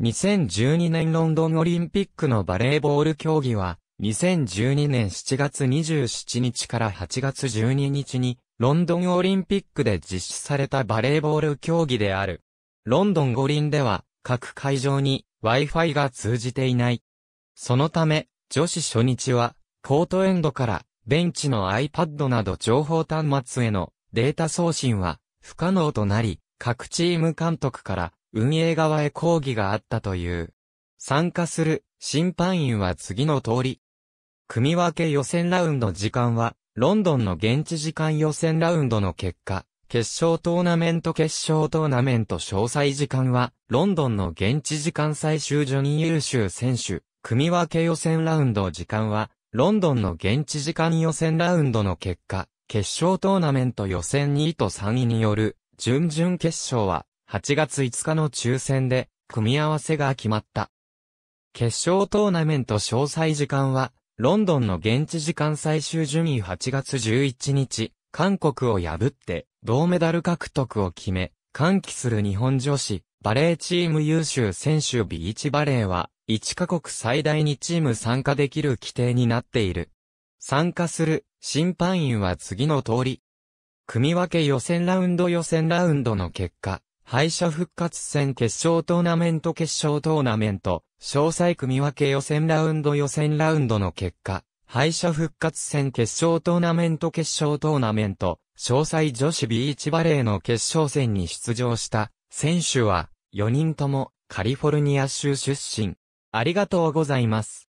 2012年ロンドンオリンピックのバレーボール競技は、2012年7月27日から8月12日に、ロンドンオリンピックで実施されたバレーボール競技である。ロンドン五輪では、各会場に Wi-Fi が通じていない。そのため、女子初日は、コートエンドから、ベンチの iPad など情報端末へのデータ送信は不可能となり、各チーム監督から運営側へ抗議があったという。参加する審判員は次の通り。組分け予選ラウンド時間は、ロンドンの現地時間予選ラウンドの結果、決勝トーナメント決勝トーナメント詳細時間は、ロンドンの現地時間最終順に優秀選手、組分け予選ラウンド時間は、ロンドンの現地時間予選ラウンドの結果、決勝トーナメント予選2位と3位による、準々決勝は、8月5日の抽選で、組み合わせが決まった。決勝トーナメント詳細時間は、ロンドンの現地時間最終順位8月11日、韓国を破って、銅メダル獲得を決め、歓喜する日本女子、バレーチーム優秀選手ビーチバレーは、1カ国最大にチーム参加できる規定になっている。参加する審判員は次の通り。組分け予選ラウンド予選ラウンドの結果、敗者復活戦決勝トーナメント決勝トーナメント、詳細組分け予選ラウンド予選ラウンドの結果、敗者復活戦決勝トーナメント決勝トーナメント、詳細女子ビーチバレーの決勝戦に出場した選手は4人ともカリフォルニア州出身。ありがとうございます。